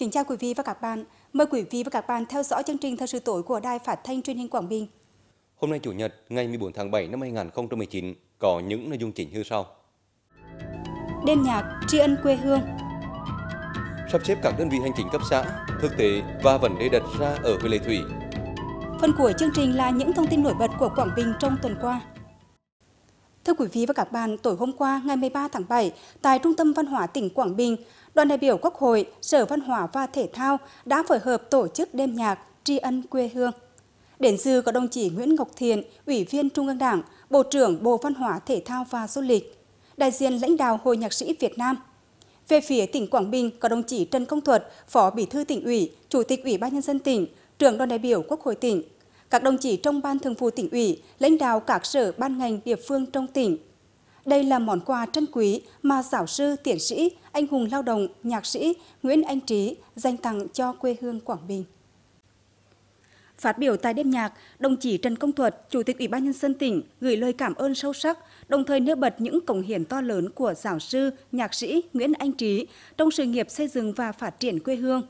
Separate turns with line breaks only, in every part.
Kính chào quý vị và các bạn. Mời quý vị và các bạn theo dõi chương trình Thời sự tối của Đài Phát thanh Truyền hình Quảng Bình.
Hôm nay Chủ nhật, ngày 14 tháng 7 năm 2019, có những nội dung chính như sau.
Đêm nhạc tri ân quê hương
Sắp xếp các đơn vị hành chính cấp xã, thực tế và vấn đề đặt ra ở huyện Lê Thủy.
Phần cuối chương trình là những thông tin nổi bật của Quảng Bình trong tuần qua. Thưa quý vị và các bạn, tối hôm qua ngày 13 tháng 7, tại Trung tâm Văn hóa tỉnh Quảng Bình đoàn đại biểu Quốc hội, Sở Văn hóa và Thể thao đã phối hợp tổ chức đêm nhạc tri ân quê hương. Đến dự có đồng chí Nguyễn Ngọc Thiện, Ủy viên Trung ương Đảng, Bộ trưởng Bộ Văn hóa Thể thao và Du lịch, đại diện lãnh đạo Hội Nhạc sĩ Việt Nam. Về phía tỉnh Quảng Bình có đồng chí Trần Công Thuật, Phó Bí thư tỉnh ủy, Chủ tịch Ủy ban nhân dân tỉnh, trưởng đoàn đại biểu Quốc hội tỉnh, các đồng chí trong Ban Thường vụ tỉnh ủy, lãnh đạo các sở ban ngành địa phương trong tỉnh, đây là món quà trân quý mà giáo sư, tiến sĩ, anh hùng lao động, nhạc sĩ Nguyễn Anh Trí dành tặng cho quê hương Quảng Bình. Phát biểu tại đêm nhạc, đồng chí Trần Công Thuật, Chủ tịch Ủy ban nhân dân tỉnh gửi lời cảm ơn sâu sắc, đồng thời nêu bật những cống hiến to lớn của giáo sư, nhạc sĩ Nguyễn Anh Trí trong sự nghiệp xây dựng và phát triển quê hương.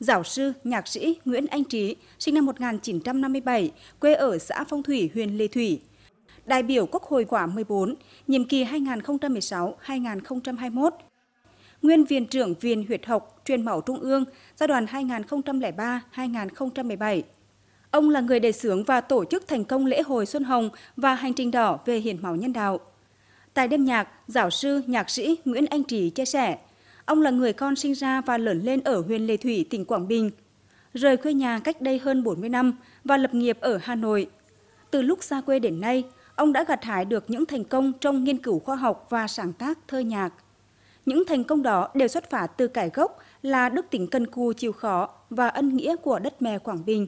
Giáo sư, nhạc sĩ Nguyễn Anh Trí, sinh năm 1957, quê ở xã Phong Thủy, huyện Lê Thủy, đại biểu Quốc hội khóa 14, nhiệm kỳ 2016-2021, nguyên Viện trưởng Viện Huyết học Truyền máu Trung ương giai đoạn 2003-2017. Ông là người đề xướng và tổ chức thành công lễ hội Xuân Hồng và hành trình đỏ về hiến máu nhân đạo. Tại đêm nhạc, giáo sư, nhạc sĩ Nguyễn Anh Trí chia sẻ, ông là người con sinh ra và lớn lên ở huyện Lệ Thủy, tỉnh Quảng Bình. Rời quê nhà cách đây hơn 40 năm và lập nghiệp ở Hà Nội. Từ lúc xa quê đến nay, ông đã gặt hái được những thành công trong nghiên cứu khoa học và sáng tác thơ nhạc. Những thành công đó đều xuất phát từ cải gốc là đức tính cần cù chịu khó và ân nghĩa của đất mẹ Quảng Bình.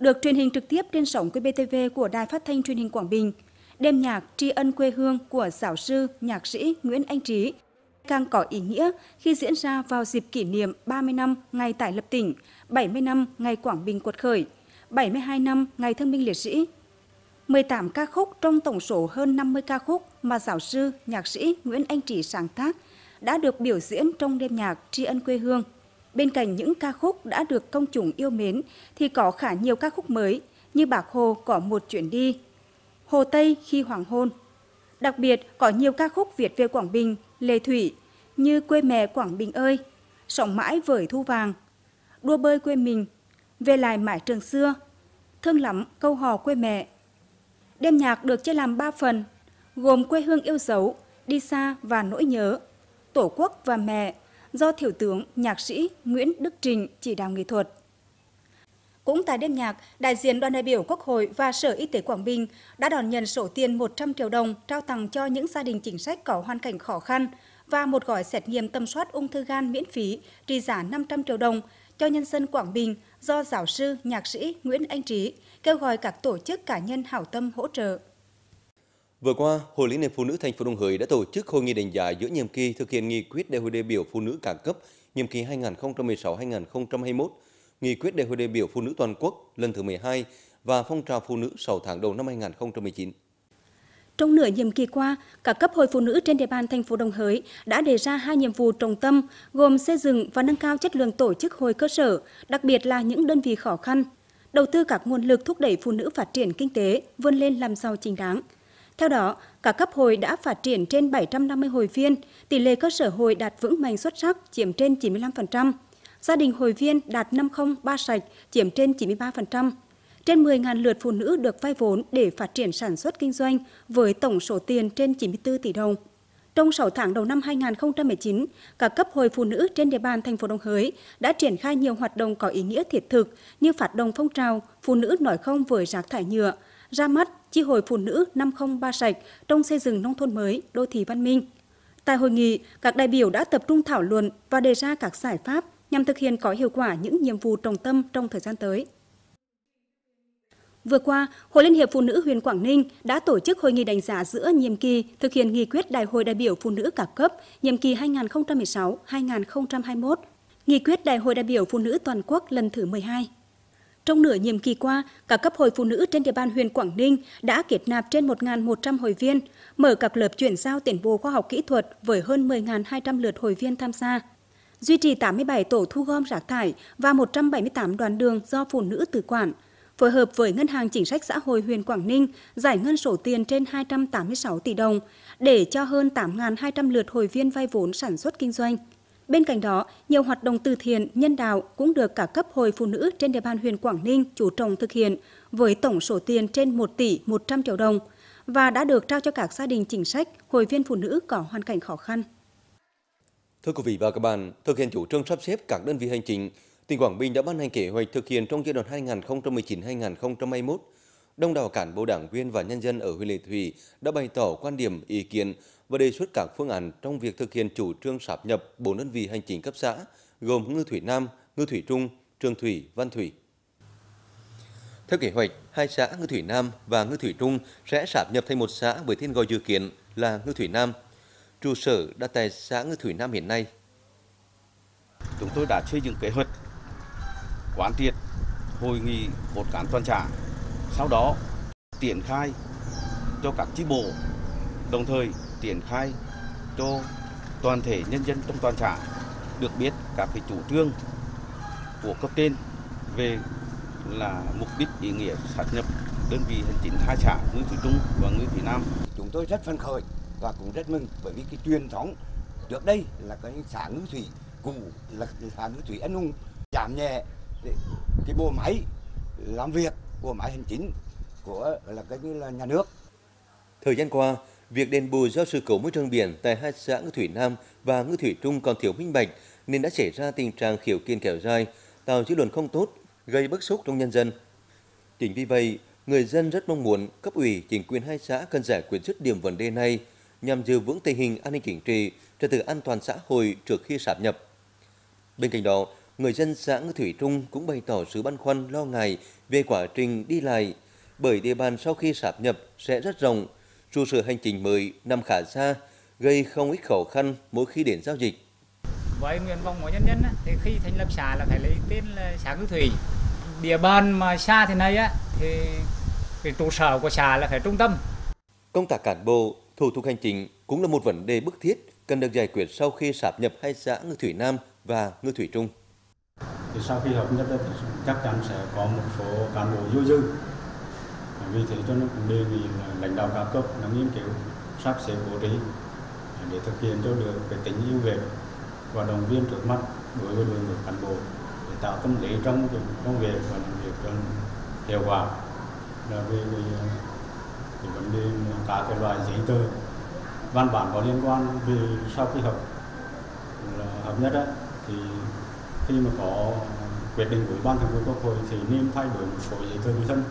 Được truyền hình trực tiếp trên sóng QBTV của Đài Phát thanh Truyền hình Quảng Bình, đêm nhạc tri ân quê hương của giáo sư, nhạc sĩ Nguyễn Anh Trí càng có ý nghĩa khi diễn ra vào dịp kỷ niệm 30 năm ngày tái lập tỉnh, 70 năm ngày Quảng Bình quật khởi, 72 năm ngày thương binh liệt sĩ 18 ca khúc trong tổng số hơn 50 ca khúc mà giáo sư, nhạc sĩ Nguyễn Anh Trí sáng tác đã được biểu diễn trong đêm nhạc tri ân quê hương. Bên cạnh những ca khúc đã được công chúng yêu mến thì có khá nhiều ca khúc mới như Bạc Hồ có một chuyến đi, Hồ Tây khi hoàng hôn. Đặc biệt có nhiều ca khúc Việt về Quảng Bình, Lê Thủy như Quê mẹ Quảng Bình ơi, Sống mãi với thu vàng, Đua bơi quê mình, Về lại mãi trường xưa, Thương lắm câu hò quê mẹ Đêm nhạc được chia làm 3 phần, gồm quê hương yêu dấu, đi xa và nỗi nhớ, tổ quốc và mẹ, do Thiểu tướng nhạc sĩ Nguyễn Đức Trình chỉ đạo nghệ thuật. Cũng tại đêm nhạc, đại diện đoàn đại biểu Quốc hội và Sở Y tế Quảng Bình đã đón nhận sổ tiền 100 triệu đồng trao tặng cho những gia đình chính sách có hoàn cảnh khó khăn và một gói xét nghiệm tầm soát ung thư gan miễn phí trị giá 500 triệu đồng cho nhân dân Quảng Bình do giáo sư, nhạc sĩ Nguyễn Anh Trí, kêu gọi các tổ chức cá nhân hảo tâm hỗ trợ.
Vừa qua, Hội Liên hiệp Phụ nữ thành phố Đồng Hới đã tổ chức hội nghị đánh giá giữa nhiệm kỳ thực hiện nghị quyết đại hội đại biểu phụ nữ cả cấp nhiệm kỳ 2016-2021, nghị quyết đại hội đại biểu phụ nữ toàn quốc lần thứ 12 và phong trào phụ nữ 6 tháng đầu năm 2019.
Trong nửa nhiệm kỳ qua, các cấp hội phụ nữ trên địa bàn thành phố Đồng Hới đã đề ra hai nhiệm vụ trọng tâm gồm xây dựng và nâng cao chất lượng tổ chức hội cơ sở, đặc biệt là những đơn vị khó khăn, đầu tư các nguồn lực thúc đẩy phụ nữ phát triển kinh tế, vươn lên làm giàu chính đáng. Theo đó, cả cấp hội đã phát triển trên 750 hội viên, tỷ lệ cơ sở hội đạt vững mạnh xuất sắc chiếm trên 95%, gia đình hội viên đạt 503 sạch chiếm trên 93%. Trên 10.000 lượt phụ nữ được vay vốn để phát triển sản xuất kinh doanh với tổng số tiền trên 94 tỷ đồng. Trong 6 tháng đầu năm 2019, các cấp hội phụ nữ trên địa bàn thành phố Đồng Hới đã triển khai nhiều hoạt động có ý nghĩa thiết thực như phát động phong trào phụ nữ nói không với rác thải nhựa, ra mắt chi hội phụ nữ 503 sạch trong xây dựng nông thôn mới, đô thị văn minh. Tại hội nghị, các đại biểu đã tập trung thảo luận và đề ra các giải pháp nhằm thực hiện có hiệu quả những nhiệm vụ trọng tâm trong thời gian tới. Vừa qua, Hội Liên hiệp Phụ nữ huyện Quảng Ninh đã tổ chức hội nghị đánh giá giữa nhiệm kỳ thực hiện nghị quyết Đại hội đại biểu phụ nữ các cấp nhiệm kỳ 2016-2021, nghị quyết Đại hội đại biểu phụ nữ toàn quốc lần thứ 12. Trong nửa nhiệm kỳ qua, các cấp hội phụ nữ trên địa bàn huyện Quảng Ninh đã kết nạp trên 1.100 hội viên, mở các lớp chuyển giao tiến bộ khoa học kỹ thuật với hơn 10.200 lượt hội viên tham gia, duy trì 87 tổ thu gom rác thải và 178 đoàn đường do phụ nữ tự quản – phối hợp với Ngân hàng Chính sách Xã hội huyện Quảng Ninh giải ngân số tiền trên 286 tỷ đồng để cho hơn 8.200 lượt hội viên vay vốn sản xuất kinh doanh. Bên cạnh đó, nhiều hoạt động từ thiện, nhân đạo cũng được cả cấp hội phụ nữ trên địa bàn huyện Quảng Ninh chủ trọng thực hiện với tổng số tiền trên 1 tỷ 100 triệu đồng và đã được trao cho các gia đình chính sách, hội viên phụ nữ có hoàn cảnh khó khăn.
Thưa quý vị và các bạn, thực hiện chủ trương sắp xếp các đơn vị hành chính tỉnh Quảng Bình đã ban hành kế hoạch thực hiện trong giai đoạn 2019-2021. Đông đảo cán bộ đảng viên và nhân dân ở huyện Lệ Thủy đã bày tỏ quan điểm, ý kiến và đề xuất các phương án trong việc thực hiện chủ trương sáp nhập bốn đơn vị hành chính cấp xã gồm Ngư Thủy Nam, Ngư Thủy Trung, Trường Thủy, Văn Thủy. Theo kế hoạch, hai xã Ngư Thủy Nam và Ngư Thủy Trung sẽ sáp nhập thành một xã với tên gọi dự kiến là Ngư Thủy Nam. Trụ sở đã tại xã Ngư Thủy Nam hiện nay. Chúng tôi
đã xây dựng kế hoạch quán triệt hội nghị cột cán toàn xã. Sau đó triển khai cho các chi bộ, đồng thời
triển khai cho toàn thể nhân dân trong toàn xã được biết các cái chủ
trương của cấp trên về là mục đích ý nghĩa sát nhập đơn vị hành chính hai xã Ngư Thủy Trung và Ngư Thủy Nam. Chúng tôi rất phấn khởi và cũng rất mừng bởi vì cái truyền thống trước đây là cái xã Ngư Thủy cũ là xã Ngư Thủy anh hùng giảm nhẹ cái bộ máy làm việc bộ máy hành
chính của là cái như là nhà nước. Thời gian qua, việc đền bù do sự cố môi trường biển tại hai xã Ngư Thủy Nam và Ngư Thủy Trung còn thiếu minh bạch nên đã xảy ra tình trạng khiếu kiện kéo dài, tạo dư luận không tốt, gây bức xúc trong nhân dân. Chính vì vậy, người dân rất mong muốn cấp ủy chính quyền hai xã cần giải quyết dứt điểm vấn đề này nhằm giữ vững tình hình an ninh chính trị, trật tự an toàn xã hội trước khi sáp nhập. Bên cạnh đó, người dân xã Ngư Thủy Trung cũng bày tỏ sự băn khoăn lo ngại về quá trình đi lại, bởi địa bàn sau khi sáp nhập sẽ rất rộng, trụ sở hành chính mới nằm khá xa, gây không ít khó khăn mỗi khi đến giao dịch.
Với nguyện vọng của nhân dân thì khi thành lập xã là phải lấy tên là xã Ngư Thủy. Địa bàn mà xa thế này á thì cái trụ sở của xã là phải trung tâm.
Công tác cán bộ, thủ tục hành chính cũng là một vấn đề bức thiết cần được giải quyết sau khi sáp nhập hai xã Ngư Thủy Nam và Ngư Thủy Trung
thì sau khi hợp nhất thì chắc chắn sẽ có một số cán bộ dư dư vì thế cho nên cũng đề nghị lãnh đạo cao cấp là nghiên cứu sắp xếp bố trí để thực hiện cho được cái tính ưu việt và động viên trước mắt đối với đội ngũ cán bộ để tạo tâm lý trong công việc và làm việc cho hiệu quả là về ờ, cái vấn đề cả cái loại giấy tờ văn bản có liên quan về sau khi hợp là hợp nhất đó, thì khi mà có quyết định của ban thường vụ quốc hội thì nên thay đổi một số giấy tờ tùy thân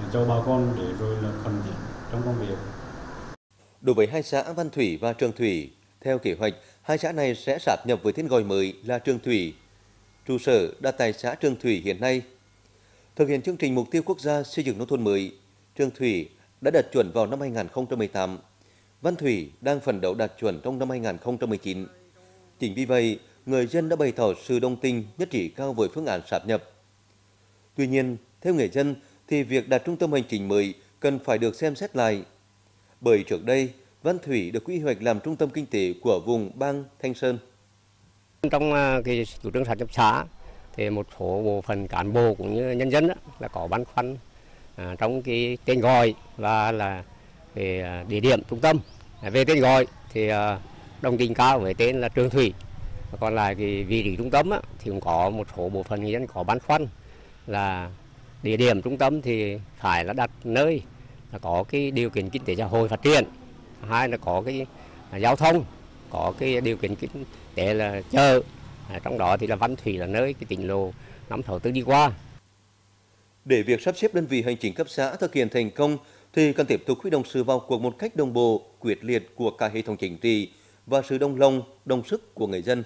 à, cho bà con để rồi là thuận tiện trong công việc. Đối với hai xã
Văn Thủy và Trường Thủy, theo kế hoạch, hai xã này sẽ sáp nhập với tên gọi mới là Trường Thủy. Trụ sở đặt tại xã Trường Thủy hiện nay. Thực hiện chương trình mục tiêu quốc gia xây dựng nông thôn mới, Trường Thủy đã đạt chuẩn vào năm 2018. Văn Thủy đang phần đấu đạt chuẩn trong năm 2019. Chính vì vậy, người dân đã bày tỏ sự đồng tình nhất trí cao với phương án sáp nhập. Tuy nhiên, theo người dân thì việc đặt trung tâm hành chính mới cần phải được xem xét lại. Bởi trước đây, Văn Thủy được quy hoạch làm trung tâm kinh tế của vùng Bang Thanh Sơn. Trong à, cái chủ
trương sáp nhập xã thì một số bộ phận cán bộ cũng như nhân dân đó, là có băn khoăn à, trong cái tên gọi và là về à, địa điểm trung tâm. Về tên gọi thì đồng tình cao với tên là Trường Thủy còn lại thì vị trí trung tâm á, thì cũng có một số bộ phận người dân có băn khoăn là địa điểm trung tâm thì phải là đặt nơi là có cái điều kiện kinh tế xã hội phát triển hai là có cái giao thông có cái điều kiện kinh tế là chợ à, trong đó thì
là Văn Thủy là nơi cái tỉnh lộ năm sáu tư đi qua để việc sắp xếp đơn vị hành chính cấp xã thực hiện thành công thì cần tiếp tục huy động sự vào cuộc một cách đồng bộ, quyết liệt của cả hệ thống chính trị và sự đồng lòng, đồng sức của người dân.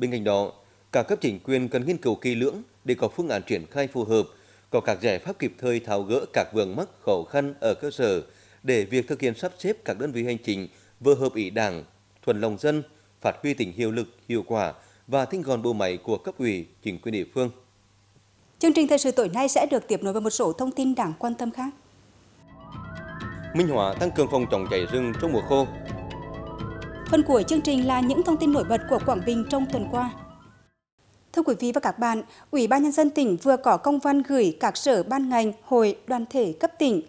Bên cạnh đó, cả cấp chính quyền cần nghiên cứu kỹ lưỡng để có phương án triển khai phù hợp, có các giải pháp kịp thời tháo gỡ các vướng mắc khó khăn ở cơ sở để việc thực hiện sắp xếp các đơn vị hành chính vừa hợp ý Đảng, thuần lòng dân, phát huy tính hiệu lực, hiệu quả và tinh gọn bộ máy của cấp ủy, chính quyền địa phương.
Chương trình thời sự tối nay sẽ được tiếp nối với một số thông tin đáng quan tâm khác.
Minh Hóa tăng cường phòng chống cháy rừng trong mùa khô,
Phần cuối chương trình là những thông tin nổi bật của Quảng Bình trong tuần qua. Thưa quý vị và các bạn, Ủy ban Nhân dân tỉnh vừa có công văn gửi các sở ban ngành, hội, đoàn thể cấp tỉnh,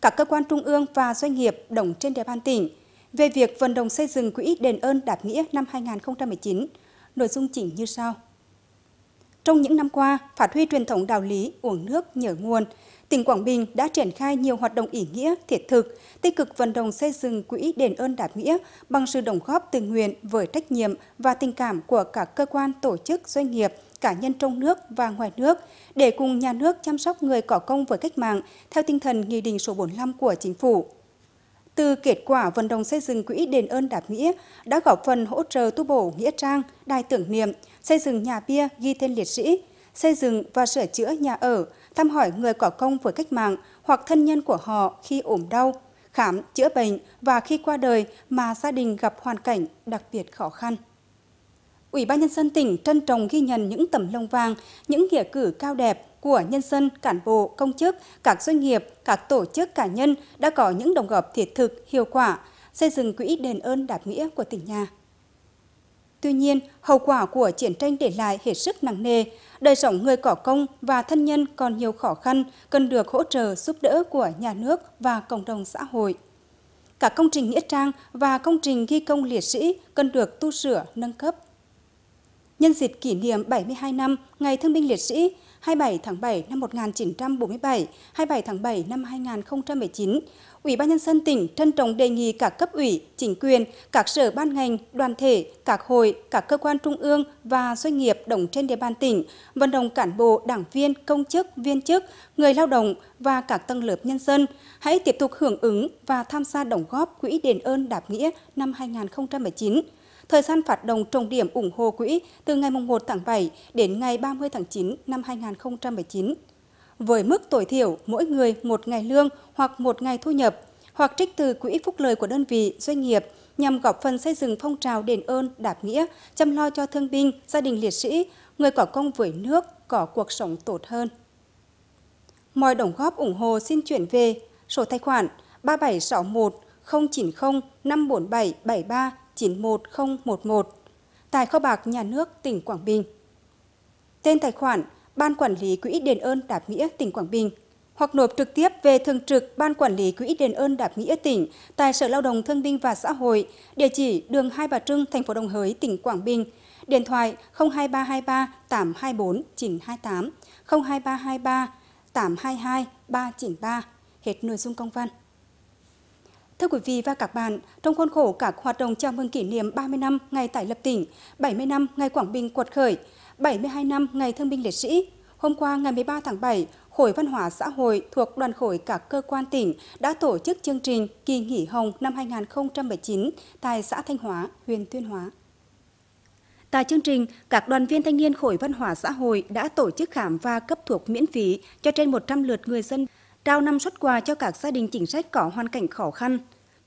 các cơ quan trung ương và doanh nghiệp đóng trên địa bàn tỉnh về việc vận động xây dựng quỹ đền ơn đáp nghĩa năm 2019. Nội dung chỉnh như sau. Trong những năm qua, phát huy truyền thống đạo lý uống nước nhớ nguồn, tỉnh Quảng Bình đã triển khai nhiều hoạt động ý nghĩa, thiết thực, tích cực vận động xây dựng quỹ đền ơn đáp nghĩa bằng sự đóng góp tình nguyện với trách nhiệm và tình cảm của cả cơ quan, tổ chức, doanh nghiệp, cá nhân trong nước và ngoài nước để cùng nhà nước chăm sóc người có công với cách mạng theo tinh thần Nghị định số 45 của Chính phủ. Từ kết quả vận động xây dựng quỹ đền ơn đáp nghĩa đã góp phần hỗ trợ tu bổ nghĩa trang, đài tưởng niệm, xây dựng nhà bia ghi tên liệt sĩ, xây dựng và sửa chữa nhà ở, thăm hỏi người có công với cách mạng hoặc thân nhân của họ khi ốm đau, khám, chữa bệnh và khi qua đời mà gia đình gặp hoàn cảnh đặc biệt khó khăn. Ủy ban Nhân dân tỉnh trân trọng ghi nhận những tấm lông vàng, những nghĩa cử cao đẹp của nhân dân, cán bộ, công chức, các doanh nghiệp, các tổ chức cá nhân đã có những đồng góp thiết thực, hiệu quả, xây dựng quỹ đền ơn đáp nghĩa của tỉnh nhà. Tuy nhiên, hậu quả của chiến tranh để lại hết sức nặng nề, đời sống người có công và thân nhân còn nhiều khó khăn, cần được hỗ trợ giúp đỡ của nhà nước và cộng đồng xã hội. cả công trình nghĩa trang và công trình ghi công liệt sĩ cần được tu sửa, nâng cấp. Nhân dịp kỷ niệm 72 năm Ngày Thương binh Liệt sĩ 27 tháng 7 năm 1947, 27 tháng 7 năm 2019, Ủy ban nhân dân tỉnh trân trọng đề nghị các cấp ủy, chính quyền, các sở ban ngành, đoàn thể, các hội, các cơ quan trung ương và doanh nghiệp đóng trên địa bàn tỉnh vận động cán bộ, đảng viên, công chức, viên chức, người lao động và các tầng lớp nhân dân hãy tiếp tục hưởng ứng và tham gia đóng góp quỹ đền ơn đáp nghĩa năm 2019. Thời gian phát động trọng điểm ủng hộ quỹ từ ngày 1 tháng 7 đến ngày 30 tháng 9 năm 2019 với mức tối thiểu mỗi người một ngày lương hoặc một ngày thu nhập, hoặc trích từ quỹ phúc lợi của đơn vị, doanh nghiệp nhằm góp phần xây dựng phong trào đền ơn, đáp nghĩa, chăm lo cho thương binh, gia đình liệt sĩ, người có công với nước, có cuộc sống tốt hơn. Mọi đóng góp ủng hộ xin chuyển về số tài khoản 3761 090 547 73 91011 tại kho bạc nhà nước tỉnh Quảng Bình. Tên tài khoản Ban Quản lý Quỹ Đền ơn Đáp Nghĩa tỉnh Quảng Bình hoặc nộp trực tiếp về Thường trực Ban Quản lý Quỹ Đền ơn Đáp Nghĩa tỉnh tại Sở Lao động Thương binh và Xã hội, địa chỉ đường Hai Bà Trưng, thành phố Đồng Hới, tỉnh Quảng Bình, điện thoại 02323 824 928, 02323 822 393. Hết nội dung công văn. Thưa quý vị và các bạn, trong khuôn khổ các hoạt động chào mừng kỷ niệm 30 năm ngày tái lập tỉnh, 70 năm ngày Quảng Bình quật khởi, 72 năm Ngày Thương binh Liệt sĩ, hôm qua ngày 13 tháng 7, Khối Văn hóa Xã hội thuộc đoàn khối các cơ quan tỉnh đã tổ chức chương trình Kỳ nghỉ hồng năm 2019 tại xã Thanh Hóa, huyện Tuyên Hóa. Tại chương trình, các đoàn viên thanh niên Khối Văn hóa Xã hội đã tổ chức khám và cấp thuốc miễn phí cho trên 100 lượt người dân, trao 5 xuất quà cho các gia đình chính sách có hoàn cảnh khó khăn,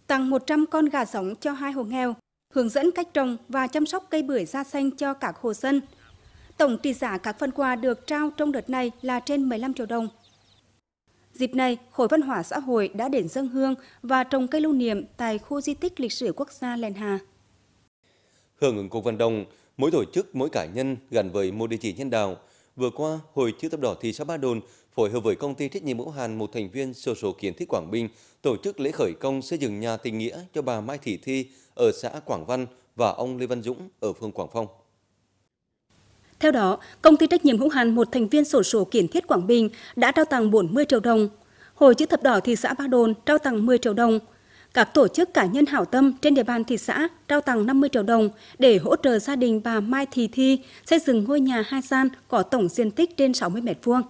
tặng 100 con gà giống cho hai hộ nghèo, hướng dẫn cách trồng và chăm sóc cây bưởi da xanh cho các hộ dân, Tổng trị giá các phần quà được trao trong đợt này là trên 15 triệu đồng. Dịp này, Hội Văn hóa Xã hội đã đến dân hương và trồng cây lưu niệm tại khu di tích lịch sử quốc gia Lèn Hà.
Hưởng ứng cuộc vận động, mỗi tổ chức, mỗi cá nhân gắn với một địa chỉ nhân đạo. Vừa qua, Hội chữ thập đỏ thị xã Ba Đồn phối hợp với công ty trách nhiệm hữu hạn một thành viên sổ số kiến thiết Quảng Bình tổ chức lễ khởi công xây dựng nhà tình nghĩa cho bà Mai Thị Thi ở xã Quảng Văn và ông Lê Văn Dũng ở phường Quảng Phong.
Theo đó, công ty trách nhiệm hữu hạn một thành viên sổ số kiến thiết Quảng Bình đã trao tặng 40 triệu đồng. Hội chữ thập đỏ thị xã Ba Đồn trao tặng 10 triệu đồng. Các tổ chức cá nhân hảo tâm trên địa bàn thị xã trao tặng 50 triệu đồng để hỗ trợ gia đình bà Mai Thị Thi xây dựng ngôi nhà hai gian có tổng diện tích trên 60 m2.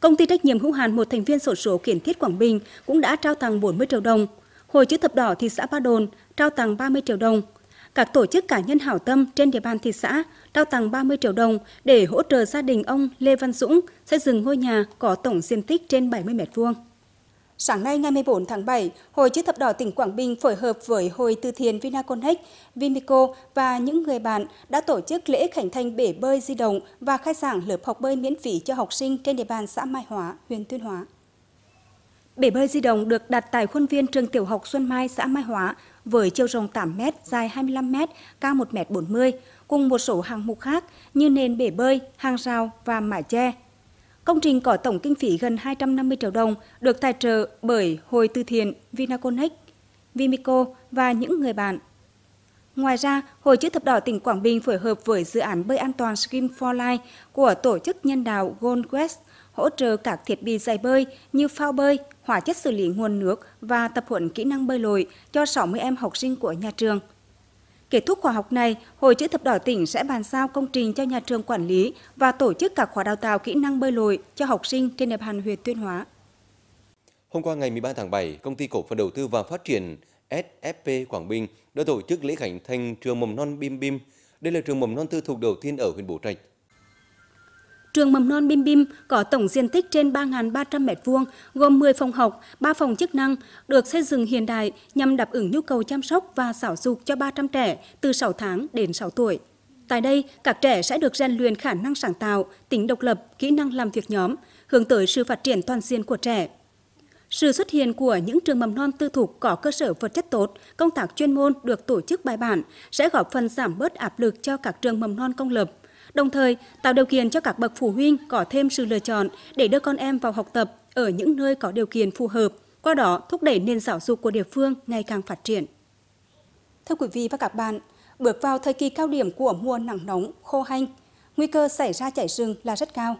Công ty trách nhiệm hữu hạn một thành viên sổ số kiến thiết Quảng Bình cũng đã trao tặng 40 triệu đồng. Hội chữ thập đỏ thị xã Ba Đồn trao tặng 30 triệu đồng các tổ chức cá nhân hảo tâm trên địa bàn thị xã trao tặng 30 triệu đồng để hỗ trợ gia đình ông Lê Văn Dũng xây dựng ngôi nhà có tổng diện tích trên 70 m2. Sáng nay ngày 14 tháng 7, Hội Chữ Thập Đỏ tỉnh Quảng Bình phối hợp với Hội Từ Thiện Vinaconex, Vimico và những người bạn đã tổ chức lễ khánh thành bể bơi di động và khai giảng lớp học bơi miễn phí cho học sinh trên địa bàn xã Mai Hóa, huyện Tuyên Hóa. Bể bơi di động được đặt tại khuôn viên trường tiểu học Xuân Mai, xã Mai Hóa với chiều rộng 8 m, dài 25 m, cao 1m40, cùng một số hạng mục khác như nền bể bơi, hàng rào và mái che. Công trình có tổng kinh phí gần 250 triệu đồng, được tài trợ bởi Hội Từ Thiện, Vinaconex, Vimico và những người bạn. Ngoài ra, Hội chữ thập đỏ tỉnh Quảng Bình phối hợp với dự án bơi an toàn Swim for Life của tổ chức nhân đạo Gold Quest hỗ trợ các thiết bị dạy bơi như phao bơi, hóa chất xử lý nguồn nước và tập huấn kỹ năng bơi lội cho 60 em học sinh của nhà trường. Kết thúc khóa học này, Hội chữ thập đỏ tỉnh sẽ bàn giao công trình cho nhà trường quản lý và tổ chức các khóa đào tạo kỹ năng bơi lội cho học sinh trên địa bàn huyện Tuyên Hóa.
Hôm qua ngày 13 tháng 7, công ty cổ phần đầu tư và phát triển SFP Quảng Bình đã tổ chức lễ khánh thành trường mầm non Bim Bim. Đây là trường mầm non tư thục đầu tiên ở huyện Bố Trạch.
Trường mầm non Bim Bim có tổng diện tích trên 3.300 m2, gồm 10 phòng học, 3 phòng chức năng, được xây dựng hiện đại nhằm đáp ứng nhu cầu chăm sóc và giáo dục cho 300 trẻ từ 6 tháng đến 6 tuổi. Tại đây, các trẻ sẽ được rèn luyện khả năng sáng tạo, tính độc lập, kỹ năng làm việc nhóm, hướng tới sự phát triển toàn diện của trẻ. Sự xuất hiện của những trường mầm non tư thục có cơ sở vật chất tốt, công tác chuyên môn được tổ chức bài bản sẽ góp phần giảm bớt áp lực cho các trường mầm non công lập, đồng thời tạo điều kiện cho các bậc phụ huynh có thêm sự lựa chọn để đưa con em vào học tập ở những nơi có điều kiện phù hợp, qua đó thúc đẩy nền giáo dục của địa phương ngày càng phát triển. Thưa quý vị và các bạn, bước vào thời kỳ cao điểm của mùa nắng nóng, khô hanh, nguy cơ xảy ra cháy rừng là rất cao.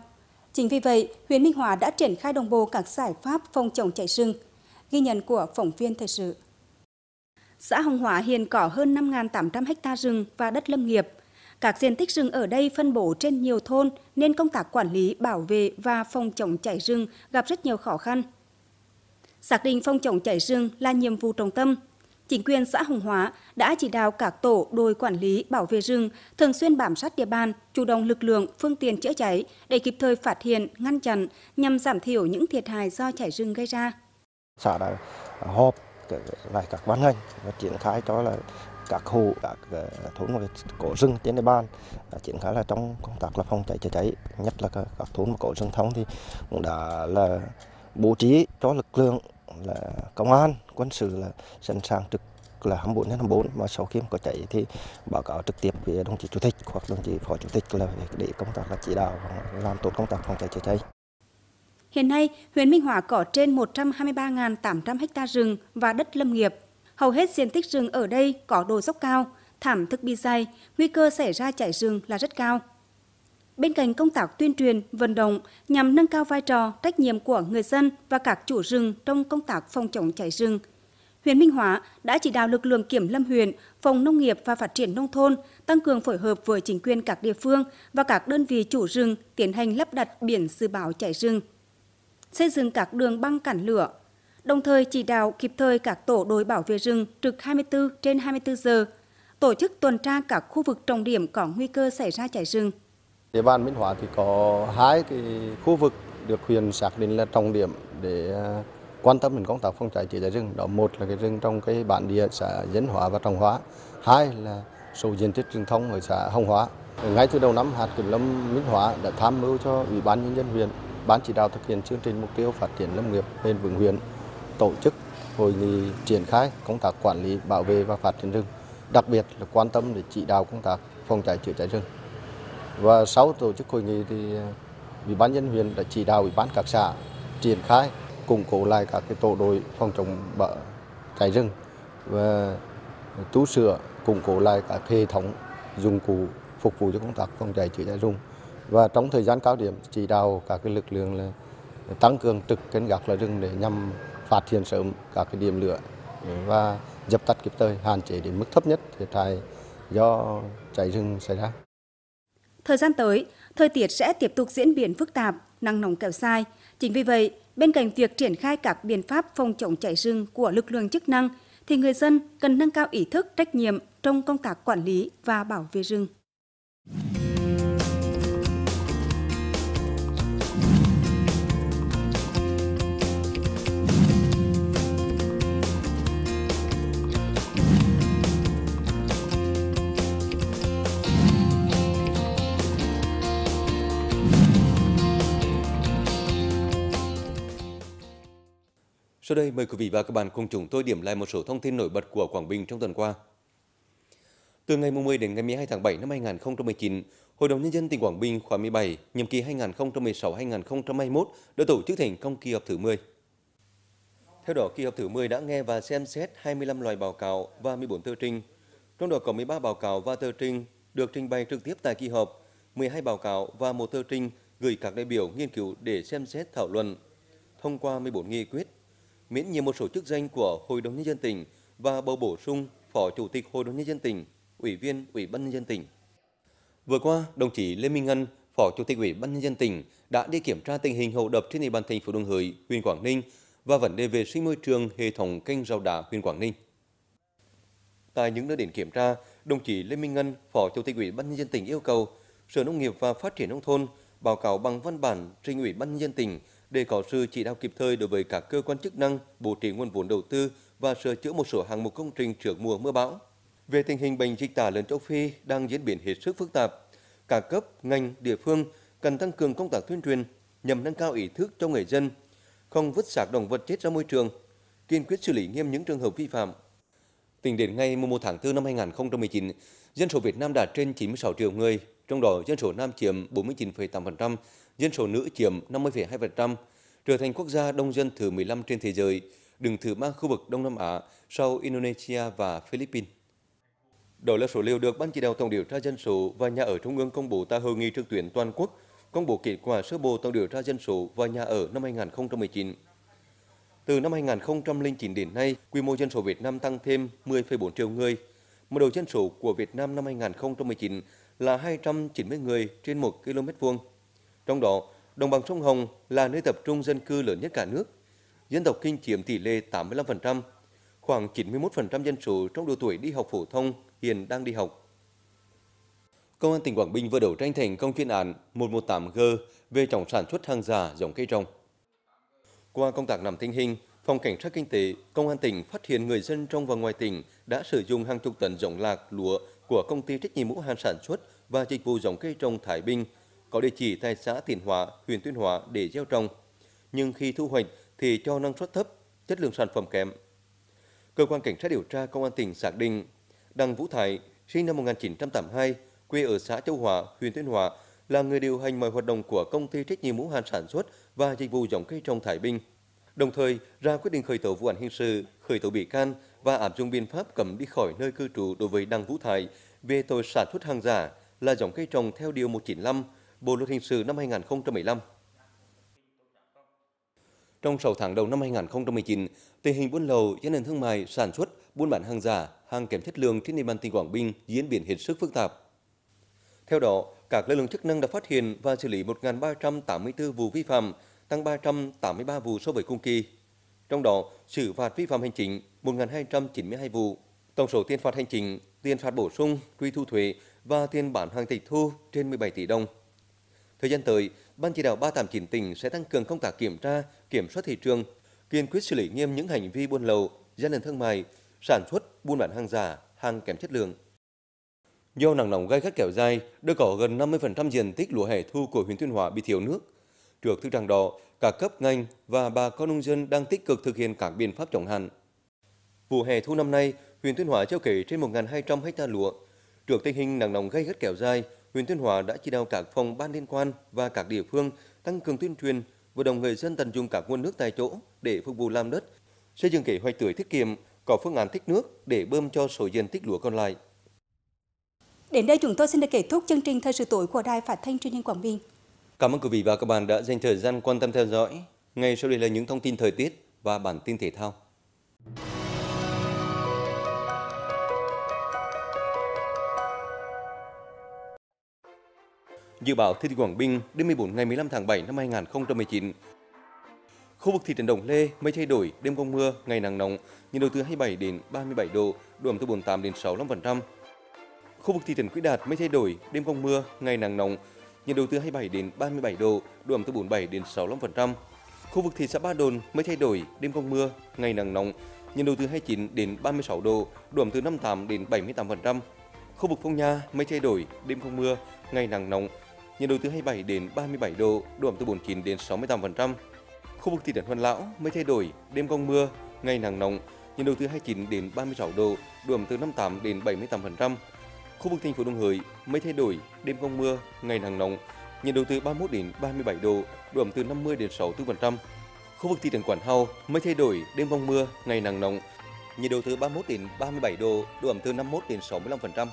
Chính vì vậy, huyện Minh Hóa đã triển khai đồng bộ các giải pháp phòng chống cháy rừng. Ghi nhận của phóng viên thời sự. Xã Hồng Hóa hiện có hơn 5.800 ha rừng và đất lâm nghiệp, các diện tích rừng ở đây phân bổ trên nhiều thôn nên công tác quản lý, bảo vệ và phòng chống cháy rừng gặp rất nhiều khó khăn. Xác định phòng chống cháy rừng là nhiệm vụ trọng tâm, chính quyền xã Hồng Hóa đã chỉ đạo các tổ đội quản lý bảo vệ rừng thường xuyên bám sát địa bàn, chủ động lực lượng, phương tiện chữa cháy để kịp thời phát hiện, ngăn chặn nhằm giảm thiểu những thiệt hại do cháy rừng gây ra.
Xã đã họp lại các ban ngành và triển khai cho là các hộ các ờ, thôn có rừng trên địa bàn à, triển khai là trong công tác là phòng cháy chữa cháy nhất là các thôn mà có rừng thông thì cũng đã là bố trí cho lực lượng là công an quân sự là sẵn sàng trực là 24 đến 24 mà sau khi có cháy thì báo cáo trực tiếp với đồng chí chủ tịch hoặc đồng chí phó chủ tịch là để công tác là chỉ đạo làm tốt công tác phòng cháy chữa cháy.
Hiện nay, huyện Minh Hóa có trên 123.800 ha rừng và đất lâm nghiệp Hầu hết diện tích rừng ở đây có độ dốc cao, thảm thực bi dày, nguy cơ xảy ra cháy rừng là rất cao. Bên cạnh công tác tuyên truyền, vận động nhằm nâng cao vai trò, trách nhiệm của người dân và các chủ rừng trong công tác phòng chống cháy rừng, huyện Minh Hóa đã chỉ đạo lực lượng kiểm lâm huyện, phòng nông nghiệp và phát triển nông thôn tăng cường phối hợp với chính quyền các địa phương và các đơn vị chủ rừng tiến hành lắp đặt biển dự báo cháy rừng, xây dựng các đường băng cản lửa, đồng thời chỉ đạo kịp thời các tổ đội bảo vệ rừng trực 24 trên 24 giờ, tổ chức tuần tra các khu vực trọng điểm có nguy cơ xảy ra cháy rừng. Địa
bàn Minh Hóa thì có hai cái khu vực được huyện xác định là trọng điểm để à, quan tâm đến công tác phòng cháy chữa cháy rừng. Đó một là cái rừng trong cái bản địa xã Dân Hóa và Trọng Hóa. Hai là số diện tích rừng thông ở xã Hồng Hóa. Ngay từ đầu năm, hạt kiểm lâm Minh Hóa đã tham mưu cho Ủy ban nhân dân huyện, ban chỉ đạo thực hiện chương trình mục tiêu phát triển lâm nghiệp bền vững huyện tổ chức hội nghị triển khai công tác quản lý, bảo vệ và phát triển rừng, đặc biệt là quan tâm để chỉ đạo công tác phòng cháy chữa cháy rừng. Và sau tổ chức hội nghị thì Ủy ban nhân huyện đã chỉ đạo Ủy ban các xã triển khai củng cố lại các cái tổ đội phòng chống bão cháy rừng và tu sửa củng cố lại cả hệ thống dụng cụ phục vụ cho công tác phòng cháy chữa cháy rừng và trong thời gian cao điểm chỉ đạo các cái lực lượng là tăng cường trực canh gác lại rừng để nhằm phát hiện sớm các điểm lửa và dập tắt kịp thời hạn chế đến mức thấp nhất thiệt hại do cháy rừng xảy ra.
Thời gian tới, thời tiết sẽ tiếp tục diễn biến phức tạp, nắng nóng kéo dài. Chính vì vậy, bên cạnh việc triển khai các biện pháp phòng chống cháy rừng của lực lượng chức năng, thì người dân cần nâng cao ý thức trách nhiệm trong công tác quản lý và bảo vệ rừng.
Sau đây mời quý vị và các bạn cùng chúng tôi điểm lại một số thông tin nổi bật của Quảng Bình trong tuần qua. Từ ngày 10 đến ngày 12 tháng 7 năm 2019, Hội đồng Nhân dân tỉnh Quảng Bình khóa 17, nhiệm kỳ 2016-2021 đã tổ chức thành công kỳ họp thứ 10. Theo đó, kỳ họp thứ 10 đã nghe và xem xét 25 loại báo cáo và 14 tờ trình. Trong đó có 13 báo cáo và tờ trình được trình bày trực tiếp tại kỳ họp, 12 báo cáo và một tờ trình gửi các đại biểu nghiên cứu để xem xét thảo luận, thông qua 14 nghị quyết miễn nhiệm một số chức danh của Hội đồng Nhân dân tỉnh và bầu bổ sung Phó Chủ tịch Hội đồng Nhân dân tỉnh, Ủy viên Ủy ban Nhân dân tỉnh. Vừa qua, đồng chí Lê Minh Ngân, Phó Chủ tịch Ủy ban Nhân dân tỉnh đã đi kiểm tra tình hình hồ đập trên địa bàn thành phố Đồng Hới, huyện Quảng Ninh và vấn đề vệ sinh môi trường hệ thống kênh rau đá huyện Quảng Ninh. Tại những nơi điểm kiểm tra, đồng chí Lê Minh Ngân, Phó Chủ tịch Ủy ban Nhân dân tỉnh yêu cầu Sở Nông nghiệp và Phát triển Nông thôn báo cáo bằng văn bản trình Ủy ban Nhân dân tỉnh để có sự chỉ đạo kịp thời đối với các cơ quan chức năng bố trí nguồn vốn đầu tư và sửa chữa một số hạng mục công trình trước mùa mưa bão. Về tình hình bệnh dịch tả lợn châu Phi đang diễn biến hết sức phức tạp, cả cấp, ngành, địa phương cần tăng cường công tác tuyên truyền nhằm nâng cao ý thức cho người dân, không vứt xác động vật chết ra môi trường, kiên quyết xử lý nghiêm những trường hợp vi phạm. Tính đến ngày 1 tháng 4 năm 2019, dân số Việt Nam đạt trên 96 triệu người, trong đó dân số nam chiếm 49,8%, dân số nữ chiếm 50,2%, trở thành quốc gia đông dân thứ 15 trên thế giới, đứng thứ ba khu vực Đông Nam Á sau Indonesia và Philippines. Đó là số liệu được Ban chỉ đạo Tổng điều tra dân số và nhà ở Trung ương công bố tại hội nghị trực tuyến toàn quốc công bố kết quả sơ bộ Tổng điều tra dân số và nhà ở năm 2019. Từ năm 2009 đến nay, quy mô dân số Việt Nam tăng thêm 10,4 triệu người. Mật độ dân số của Việt Nam năm 2019 là 290 người trên 1 km vuông. Trong đó, đồng bằng sông Hồng là nơi tập trung dân cư lớn nhất cả nước. Dân tộc Kinh chiếm tỷ lệ 85%, khoảng 91% dân số trong độ tuổi đi học phổ thông hiện đang đi học. Công an tỉnh Quảng Bình vừa đấu tranh thành công chuyên án 118G về trọng sản xuất hàng giả giống cây trồng. Qua công tác nắm tình hình, Phòng Cảnh sát Kinh tế, Công an tỉnh phát hiện người dân trong và ngoài tỉnh đã sử dụng hàng chục tấn giống lạc lúa của công ty trách nhiệm hữu hạn sản xuất và dịch vụ giống cây trồng Thái Bình có địa chỉ tại xã Thiện Hóa, huyện Tuyên Hóa để gieo trồng. Nhưng khi thu hoạch thì cho năng suất thấp, chất lượng sản phẩm kém. Cơ quan Cảnh sát điều tra Công an tỉnh xác định Đặng Vũ Thái, sinh năm 1982, quê ở xã Châu Hòa, huyện Tuyên Hóa, là người điều hành mọi hoạt động của công ty trách nhiệm hữu hạn sản xuất và dịch vụ giống cây trồng Thái Bình. Đồng thời, ra quyết định khởi tố vụ án hình sự, khởi tố bị can và áp dụng biện pháp cấm đi khỏi nơi cư trú đối với Đặng Vũ Thái về tội sản xuất hàng giả là giống cây trồng theo điều 195 Bộ luật hình sự năm 2015. Trong 6 tháng đầu năm 2019, tình hình buôn lậu, gian lận thương mại, sản xuất, buôn bán hàng giả, hàng kém chất lượng trên địa bàn tỉnh Quảng Bình diễn biến hết sức phức tạp. Theo đó, các lực lượng chức năng đã phát hiện và xử lý 1.384 vụ vi phạm, tăng 383 vụ so với cùng kỳ. Trong đó, xử phạt vi phạm hành chính 1.292 vụ. Tổng số tiền phạt hành chính, tiền phạt bổ sung, truy thu thuế và tiền bản hàng tịch thu trên 17 tỷ đồng. Thời gian tới, Ban chỉ đạo 389 tỉnh sẽ tăng cường công tác kiểm tra, kiểm soát thị trường, kiên quyết xử lý nghiêm những hành vi buôn lậu, gian lận thương mại, sản xuất, buôn bán hàng giả, hàng kém chất lượng. Do nắng nóng gai gắt kéo dài, đã có gần 50% diện tích lúa hẻ thu của huyện Tuyên Hóa bị thiếu nước. Trước thực trạng đó, cả cấp ngành và bà con nông dân đang tích cực thực hiện các biện pháp chống hạn. Vụ hè thu năm nay, huyện Tuyên Hóa gieo cấy trên 1.200 ha lúa. Trước tình hình nắng nóng gây gắt kéo dài, huyện Tuyên Hòa đã chỉ đạo các phòng ban liên quan và các địa phương tăng cường tuyên truyền, vận đồng người dân tận dụng các nguồn nước tại chỗ để phục vụ làm đất, xây dựng kế hoạch tưới tiết kiệm, có phương án tích nước để bơm cho số diện tích lúa còn lại.
Đến đây chúng tôi xin được kết thúc chương trình thời sự tối của Đài Phát thanh Truyền hình Quảng Bình.
Cảm ơn quý vị và các bạn đã dành thời gian quan tâm theo dõi. Ngay sau đây là những thông tin thời tiết và bản tin thể thao. Dự báo thời tiết Quảng Bình đêm 14 ngày 15 tháng 7 năm 2019. Khu vực thị trấn Đồng Lê mây thay đổi, đêm không mưa, ngày nắng nóng, nhiệt độ từ 27 đến 37 độ, độ ẩm từ 48 đến 65%. Khu vực thị trấn Quỹ Đạt mây thay đổi, đêm không mưa, ngày nắng nóng, nhiệt độ từ 27 đến 37 độ, độ ẩm từ 47 đến 65%. Khu vực thị xã Ba Đồn mây thay đổi, đêm không mưa, ngày nắng nóng, nhiệt độ từ 29 đến 36 độ, độ ẩm từ 58 đến 78%. Khu vực Phong Nha mây thay đổi, đêm không mưa, ngày nắng nóng, nhiệt độ từ 27 đến 37 độ, độ ẩm từ 49 đến 68%. Khu vực thị trấn Huân Lão mây thay đổi, đêm không mưa, ngày nắng nóng, nhiệt độ từ 29 đến 36 độ, độ ẩm từ 58 đến 78%. Khu vực thành phố Đồng Hới mây thay đổi, đêm không mưa, ngày nắng nóng, nhiệt độ từ 31 đến 37 độ, độ ẩm từ 50 đến 64%. Khu vực thị trấn Quản Hào mây thay đổi, đêm không mưa, ngày nắng nóng, nhiệt độ từ 31 đến 37 độ, độ ẩm từ 51 đến 65%.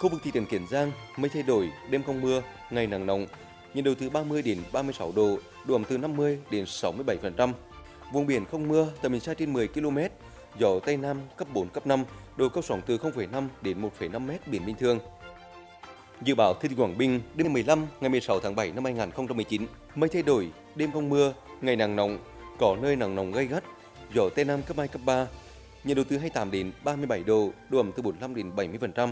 Khu vực thị trấn Kiến Giang, mây thay đổi, đêm không mưa, ngày nắng nóng, nhiệt độ từ 30 đến 36 độ, độ ẩm từ 50 đến 67%. Vùng biển không mưa, tầm nhìn xa trên 10 km, gió Tây Nam cấp 4, cấp 5, độ cao sóng từ 0,5 đến 1,5 m biển bình thường. Dự báo thời tiết Quảng Bình đêm 15 ngày 16 tháng 7 năm 2019, mây thay đổi, đêm không mưa, ngày nắng nóng, có nơi nắng nóng gay gắt, gió Tây Nam cấp 2, cấp 3, nhiệt độ từ 28 đến 37 độ, độ ẩm từ 45 đến 70%.